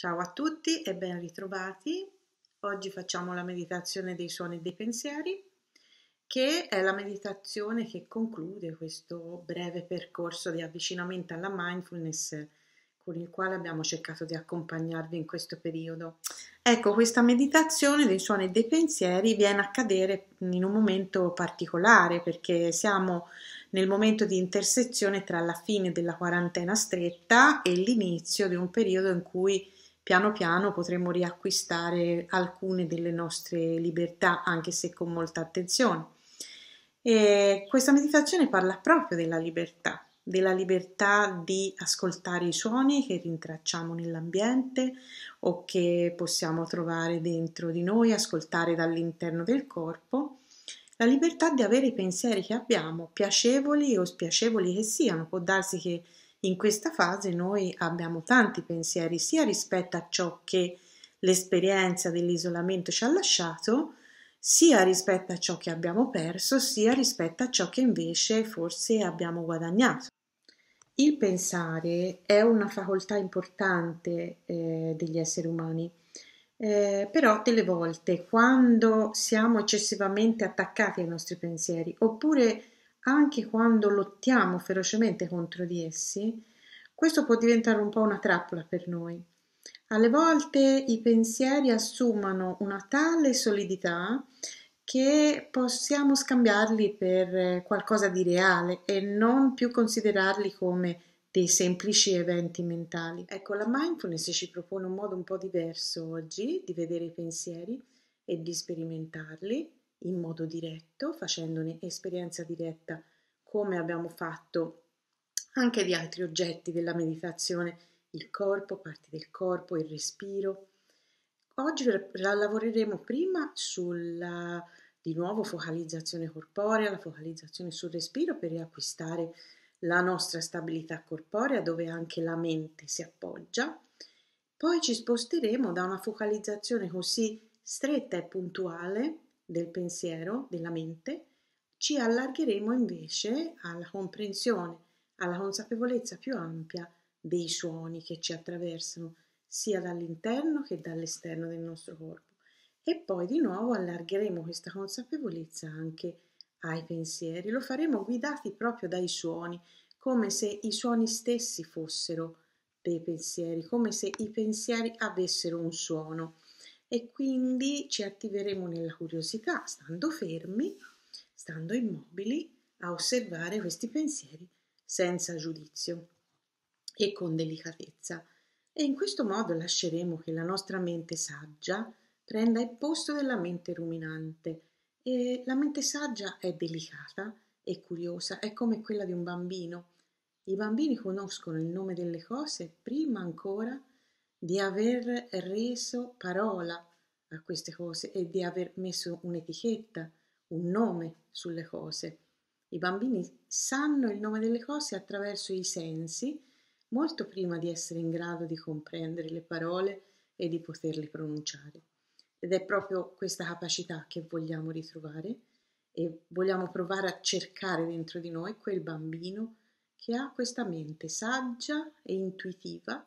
Ciao a tutti e ben ritrovati. Oggi facciamo la meditazione dei suoni e dei pensieri, che è la meditazione che conclude questo breve percorso di avvicinamento alla mindfulness con il quale abbiamo cercato di accompagnarvi in questo periodo. Ecco, questa meditazione dei suoni e dei pensieri viene a cadere in un momento particolare perché siamo nel momento di intersezione tra la fine della quarantena stretta e l'inizio di un periodo in cui piano piano potremo riacquistare alcune delle nostre libertà, anche se con molta attenzione. E questa meditazione parla proprio della libertà, della libertà di ascoltare i suoni che rintracciamo nell'ambiente o che possiamo trovare dentro di noi, ascoltare dall'interno del corpo, la libertà di avere i pensieri che abbiamo, piacevoli o spiacevoli che siano, può darsi che in questa fase noi abbiamo tanti pensieri sia rispetto a ciò che l'esperienza dell'isolamento ci ha lasciato, sia rispetto a ciò che abbiamo perso, sia rispetto a ciò che invece forse abbiamo guadagnato. Il pensare è una facoltà importante eh, degli esseri umani, eh, però delle volte quando siamo eccessivamente attaccati ai nostri pensieri oppure anche quando lottiamo ferocemente contro di essi, questo può diventare un po' una trappola per noi. Alle volte i pensieri assumono una tale solidità che possiamo scambiarli per eh, qualcosa di reale e non più considerarli come dei semplici eventi mentali. Ecco, la mindfulness ci propone un modo un po' diverso oggi di vedere i pensieri e di sperimentarli in modo diretto, facendone esperienza diretta, come abbiamo fatto anche di altri oggetti della meditazione, il corpo, parti del corpo, il respiro. Oggi la lavoreremo prima sulla di nuovo focalizzazione corporea, la focalizzazione sul respiro per riacquistare la nostra stabilità corporea dove anche la mente si appoggia. Poi ci sposteremo da una focalizzazione così stretta e puntuale del pensiero, della mente, ci allargheremo invece alla comprensione, alla consapevolezza più ampia dei suoni che ci attraversano, sia dall'interno che dall'esterno del nostro corpo. E poi di nuovo allargheremo questa consapevolezza anche ai pensieri, lo faremo guidati proprio dai suoni, come se i suoni stessi fossero dei pensieri, come se i pensieri avessero un suono e quindi ci attiveremo nella curiosità, stando fermi, stando immobili, a osservare questi pensieri senza giudizio e con delicatezza. E in questo modo lasceremo che la nostra mente saggia prenda il posto della mente ruminante. E la mente saggia è delicata, e curiosa, è come quella di un bambino. I bambini conoscono il nome delle cose prima ancora di aver reso parola a queste cose e di aver messo un'etichetta, un nome sulle cose. I bambini sanno il nome delle cose attraverso i sensi molto prima di essere in grado di comprendere le parole e di poterle pronunciare. Ed è proprio questa capacità che vogliamo ritrovare e vogliamo provare a cercare dentro di noi quel bambino che ha questa mente saggia e intuitiva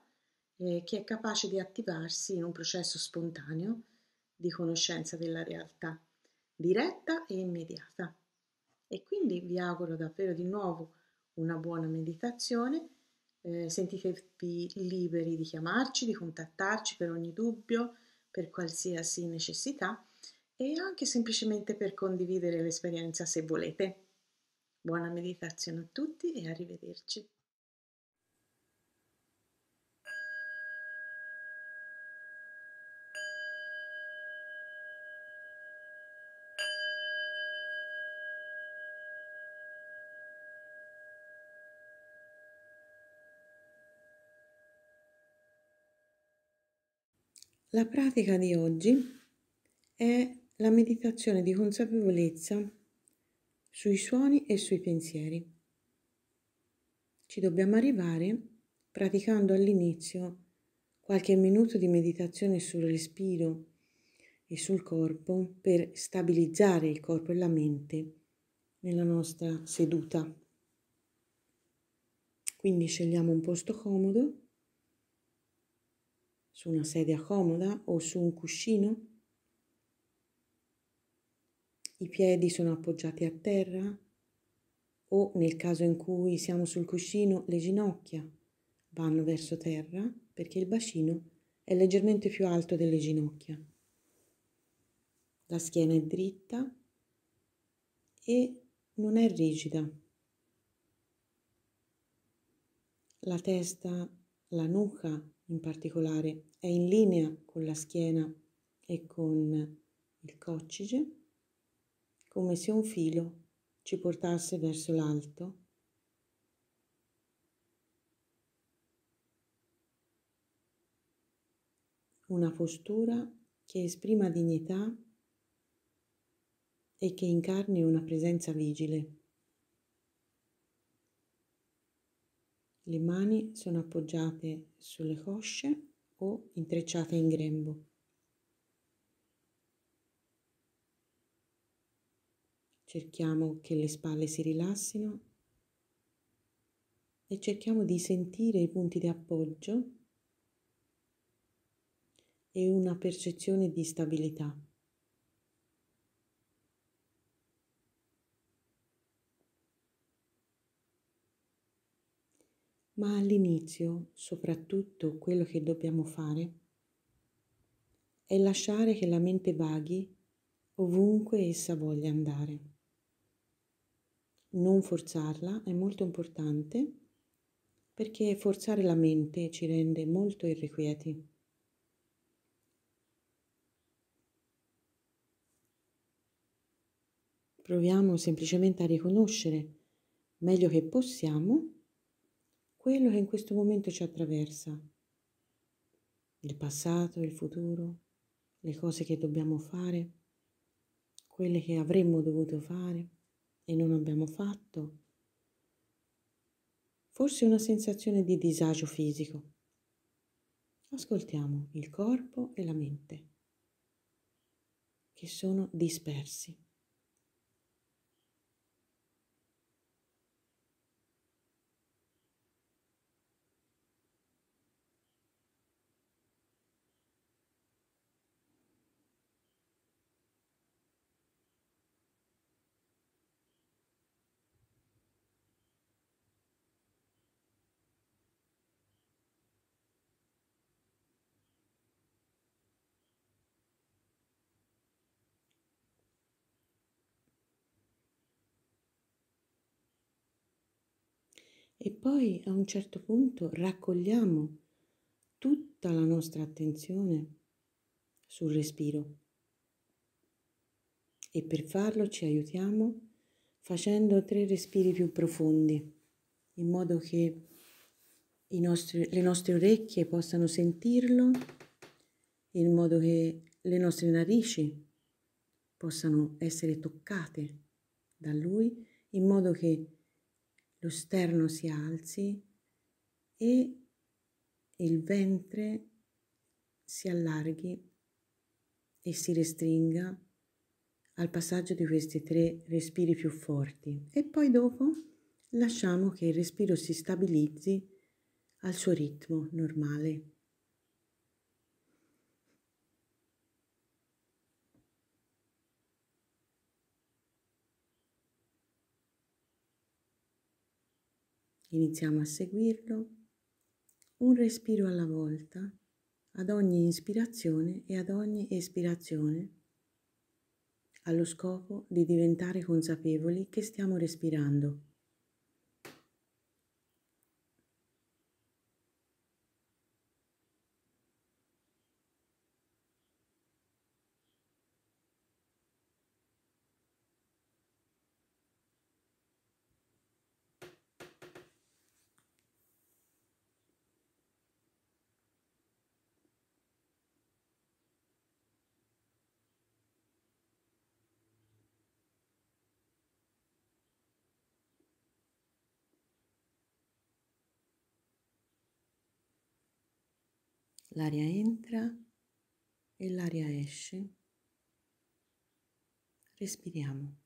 eh, che è capace di attivarsi in un processo spontaneo di conoscenza della realtà, diretta e immediata. E quindi vi auguro davvero di nuovo una buona meditazione. Eh, sentitevi liberi di chiamarci, di contattarci per ogni dubbio, per qualsiasi necessità e anche semplicemente per condividere l'esperienza se volete. Buona meditazione a tutti e arrivederci. La pratica di oggi è la meditazione di consapevolezza sui suoni e sui pensieri. Ci dobbiamo arrivare praticando all'inizio qualche minuto di meditazione sul respiro e sul corpo per stabilizzare il corpo e la mente nella nostra seduta. Quindi scegliamo un posto comodo su una sedia comoda o su un cuscino. I piedi sono appoggiati a terra o nel caso in cui siamo sul cuscino le ginocchia vanno verso terra perché il bacino è leggermente più alto delle ginocchia. La schiena è dritta e non è rigida. La testa, la nuca in particolare è in linea con la schiena e con il coccige, come se un filo ci portasse verso l'alto. Una postura che esprima dignità e che incarni una presenza vigile. Le mani sono appoggiate sulle cosce o intrecciate in grembo. Cerchiamo che le spalle si rilassino e cerchiamo di sentire i punti di appoggio e una percezione di stabilità. ma all'inizio soprattutto quello che dobbiamo fare è lasciare che la mente vaghi ovunque essa voglia andare. Non forzarla è molto importante perché forzare la mente ci rende molto irrequieti. Proviamo semplicemente a riconoscere meglio che possiamo quello che in questo momento ci attraversa, il passato, il futuro, le cose che dobbiamo fare, quelle che avremmo dovuto fare e non abbiamo fatto, forse una sensazione di disagio fisico. Ascoltiamo il corpo e la mente, che sono dispersi. e poi a un certo punto raccogliamo tutta la nostra attenzione sul respiro. E per farlo ci aiutiamo facendo tre respiri più profondi, in modo che nostri, le nostre orecchie possano sentirlo, in modo che le nostre narici possano essere toccate da lui, in modo che lo sterno si alzi e il ventre si allarghi e si restringa al passaggio di questi tre respiri più forti e poi dopo lasciamo che il respiro si stabilizzi al suo ritmo normale. Iniziamo a seguirlo un respiro alla volta, ad ogni ispirazione e ad ogni espirazione, allo scopo di diventare consapevoli che stiamo respirando. l'aria entra e l'aria esce. Respiriamo.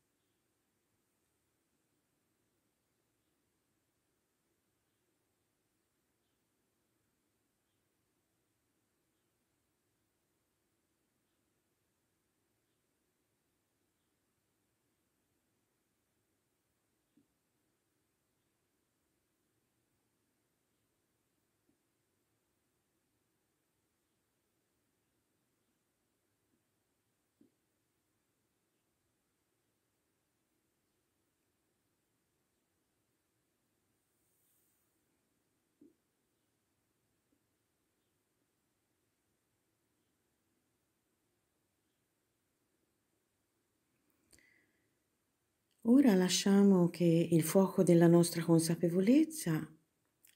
Ora lasciamo che il fuoco della nostra consapevolezza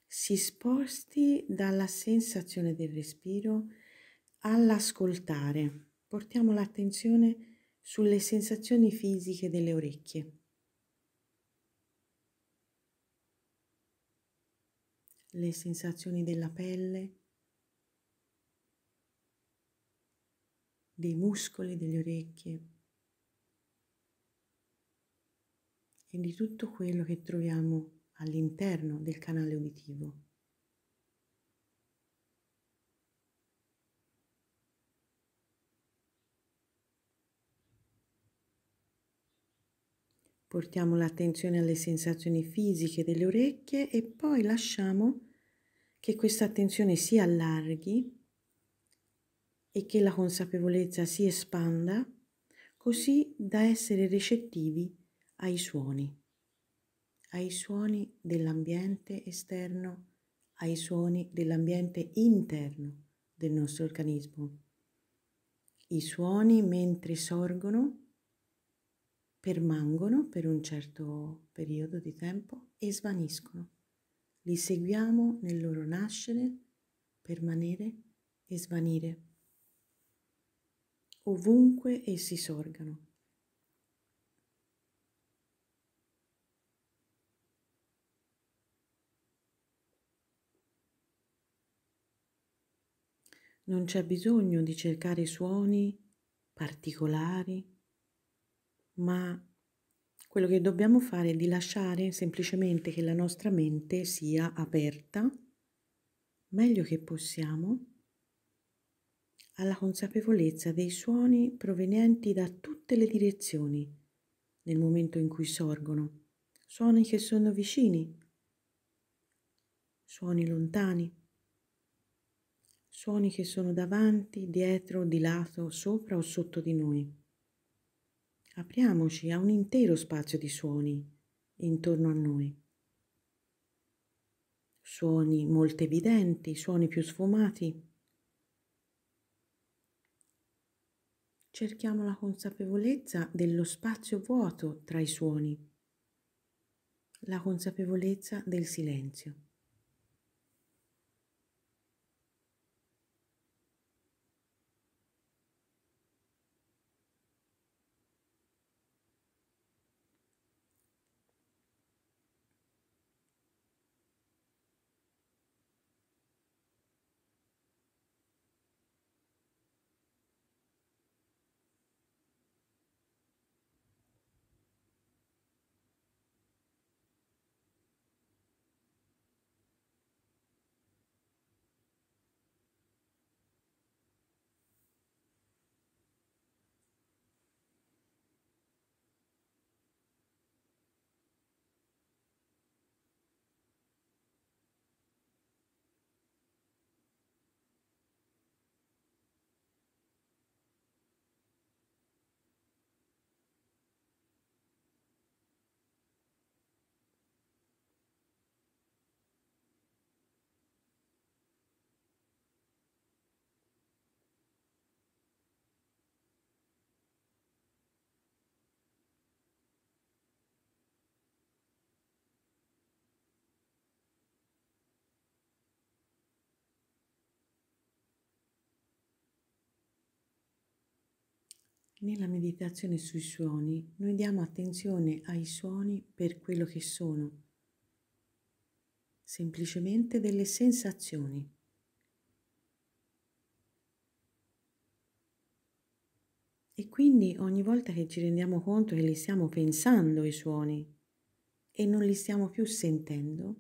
si sposti dalla sensazione del respiro all'ascoltare. Portiamo l'attenzione sulle sensazioni fisiche delle orecchie. le sensazioni della pelle, dei muscoli delle orecchie. e di tutto quello che troviamo all'interno del canale uditivo. Portiamo l'attenzione alle sensazioni fisiche delle orecchie e poi lasciamo che questa attenzione si allarghi e che la consapevolezza si espanda così da essere recettivi ai suoni, ai suoni dell'ambiente esterno, ai suoni dell'ambiente interno del nostro organismo. I suoni mentre sorgono permangono per un certo periodo di tempo e svaniscono. Li seguiamo nel loro nascere, permanere e svanire, ovunque essi sorgano. Non c'è bisogno di cercare suoni particolari, ma quello che dobbiamo fare è di lasciare semplicemente che la nostra mente sia aperta, meglio che possiamo, alla consapevolezza dei suoni provenienti da tutte le direzioni nel momento in cui sorgono, suoni che sono vicini, suoni lontani suoni che sono davanti, dietro, di lato, sopra o sotto di noi. Apriamoci a un intero spazio di suoni intorno a noi. Suoni molto evidenti, suoni più sfumati. Cerchiamo la consapevolezza dello spazio vuoto tra i suoni, la consapevolezza del silenzio. Nella meditazione sui suoni noi diamo attenzione ai suoni per quello che sono, semplicemente delle sensazioni. E quindi ogni volta che ci rendiamo conto che li stiamo pensando i suoni e non li stiamo più sentendo,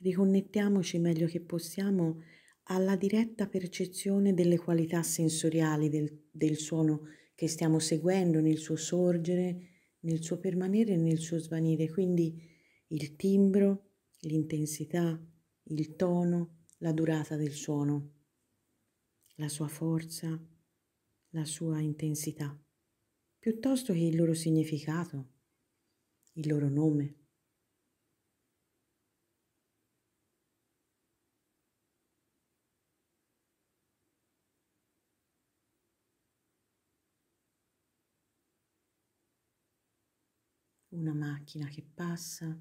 riconnettiamoci meglio che possiamo alla diretta percezione delle qualità sensoriali del, del suono che stiamo seguendo nel suo sorgere, nel suo permanere e nel suo svanire, quindi il timbro, l'intensità, il tono, la durata del suono, la sua forza, la sua intensità, piuttosto che il loro significato, il loro nome. una macchina che passa,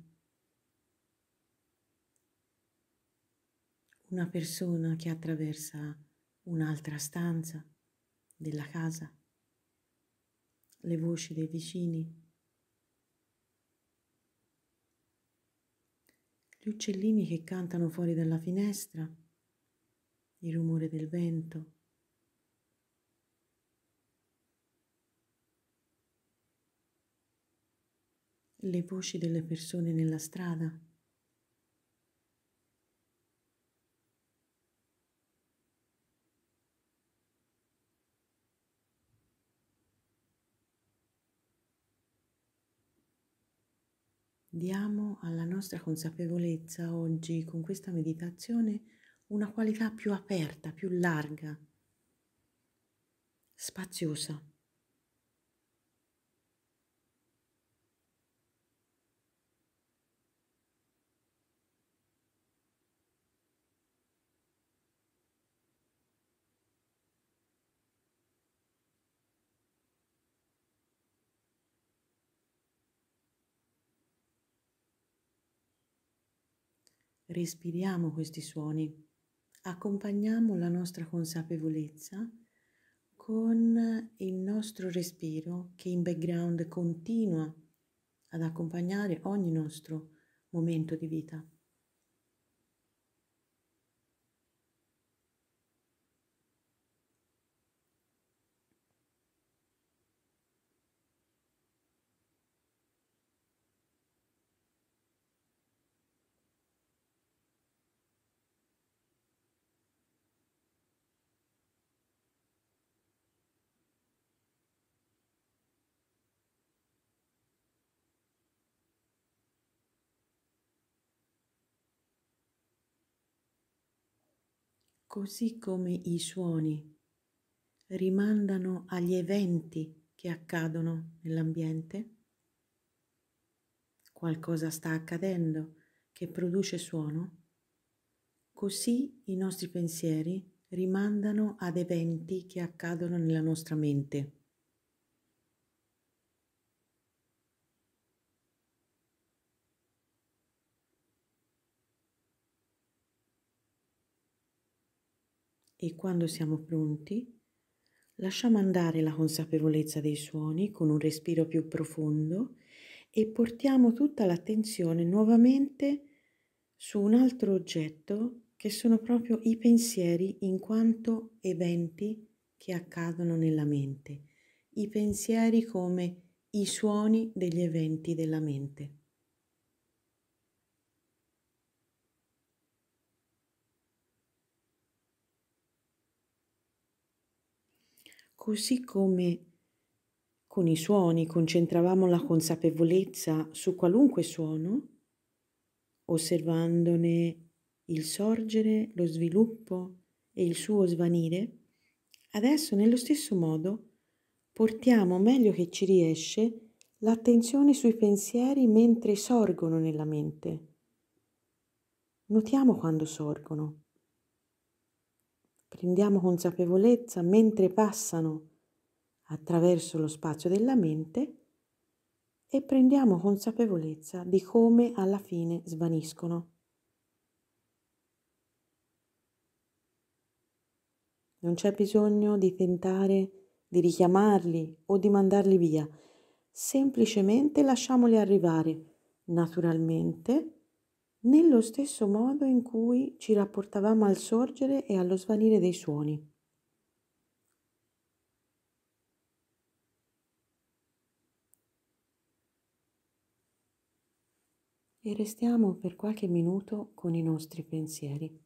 una persona che attraversa un'altra stanza della casa, le voci dei vicini, gli uccellini che cantano fuori dalla finestra, il rumore del vento. le voci delle persone nella strada. Diamo alla nostra consapevolezza oggi con questa meditazione una qualità più aperta, più larga, spaziosa. Respiriamo questi suoni, accompagniamo la nostra consapevolezza con il nostro respiro che in background continua ad accompagnare ogni nostro momento di vita. così come i suoni rimandano agli eventi che accadono nell'ambiente? Qualcosa sta accadendo che produce suono? Così i nostri pensieri rimandano ad eventi che accadono nella nostra mente. e quando siamo pronti lasciamo andare la consapevolezza dei suoni con un respiro più profondo e portiamo tutta l'attenzione nuovamente su un altro oggetto che sono proprio i pensieri in quanto eventi che accadono nella mente, i pensieri come i suoni degli eventi della mente. così come con i suoni concentravamo la consapevolezza su qualunque suono, osservandone il sorgere, lo sviluppo e il suo svanire, adesso nello stesso modo portiamo meglio che ci riesce l'attenzione sui pensieri mentre sorgono nella mente. Notiamo quando sorgono Prendiamo consapevolezza mentre passano attraverso lo spazio della mente e prendiamo consapevolezza di come alla fine svaniscono. Non c'è bisogno di tentare di richiamarli o di mandarli via, semplicemente lasciamoli arrivare naturalmente nello stesso modo in cui ci rapportavamo al sorgere e allo svanire dei suoni. E restiamo per qualche minuto con i nostri pensieri.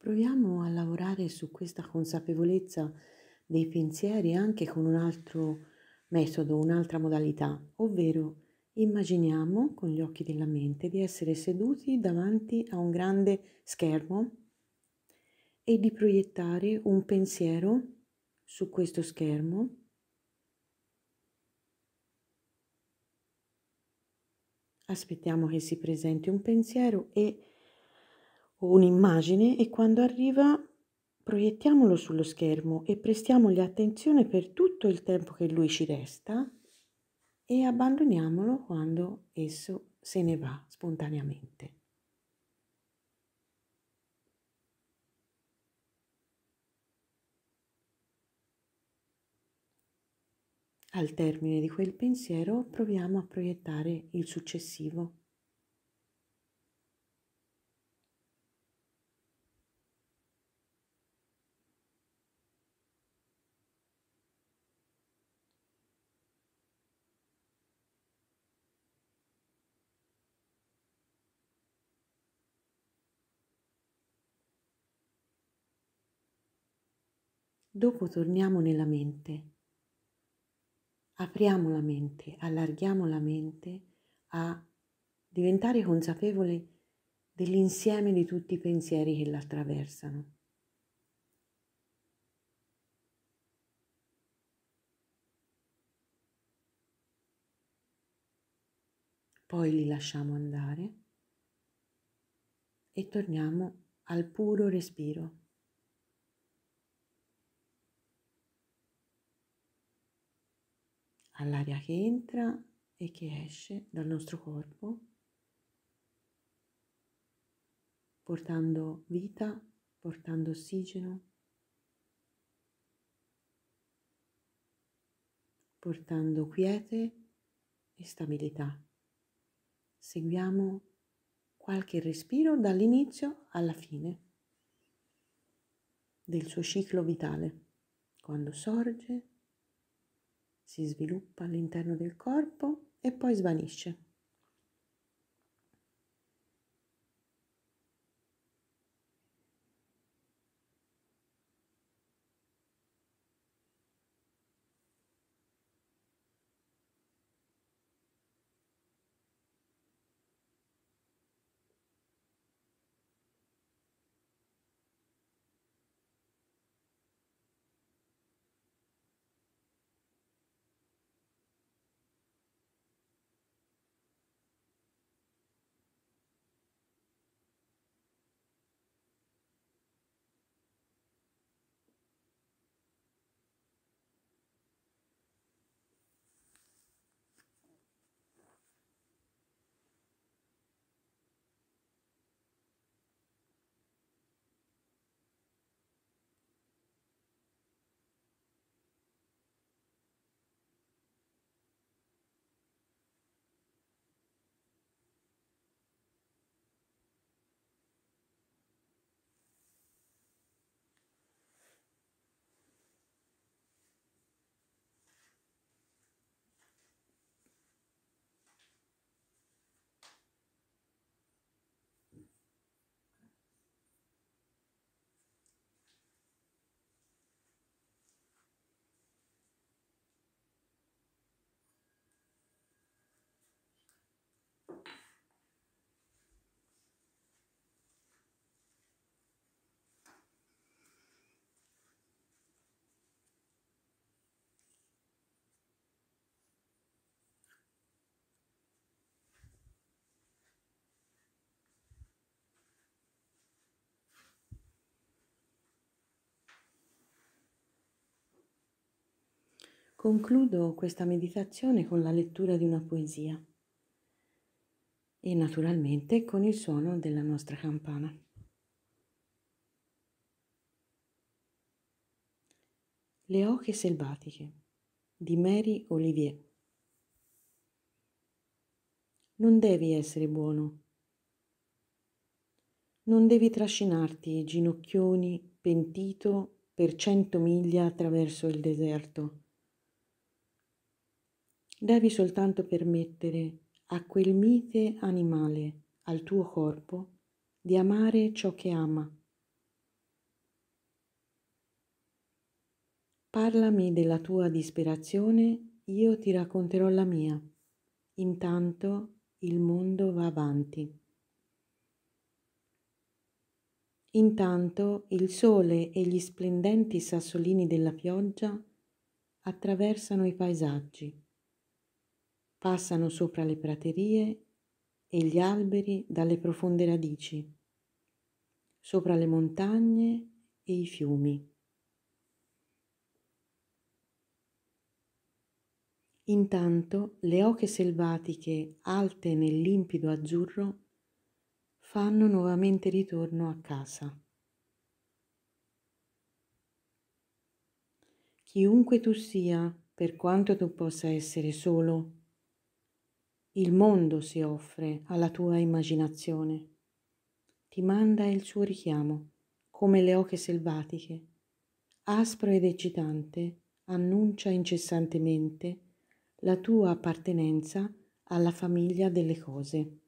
Proviamo a lavorare su questa consapevolezza dei pensieri anche con un altro metodo, un'altra modalità, ovvero immaginiamo con gli occhi della mente di essere seduti davanti a un grande schermo e di proiettare un pensiero su questo schermo aspettiamo che si presenti un pensiero e un'immagine e quando arriva proiettiamolo sullo schermo e prestiamogli attenzione per tutto il tempo che lui ci resta e abbandoniamolo quando esso se ne va spontaneamente. Al termine di quel pensiero proviamo a proiettare il successivo. Dopo torniamo nella mente. Apriamo la mente, allarghiamo la mente a diventare consapevole dell'insieme di tutti i pensieri che la attraversano. Poi li lasciamo andare e torniamo al puro respiro. all'aria che entra e che esce dal nostro corpo, portando vita, portando ossigeno, portando quiete e stabilità. Seguiamo qualche respiro dall'inizio alla fine del suo ciclo vitale, quando sorge si sviluppa all'interno del corpo e poi svanisce. Concludo questa meditazione con la lettura di una poesia e naturalmente con il suono della nostra campana. Le oche selvatiche di Mary Olivier. Non devi essere buono. Non devi trascinarti ginocchioni pentito per cento miglia attraverso il deserto devi soltanto permettere a quel mite animale, al tuo corpo, di amare ciò che ama. Parlami della tua disperazione, io ti racconterò la mia. Intanto il mondo va avanti. Intanto il sole e gli splendenti sassolini della pioggia attraversano i paesaggi passano sopra le praterie e gli alberi dalle profonde radici, sopra le montagne e i fiumi. Intanto le oche selvatiche, alte nel limpido azzurro, fanno nuovamente ritorno a casa. Chiunque tu sia, per quanto tu possa essere solo, il mondo si offre alla tua immaginazione. Ti manda il suo richiamo, come le oche selvatiche. Aspro ed eccitante, annuncia incessantemente la tua appartenenza alla famiglia delle cose.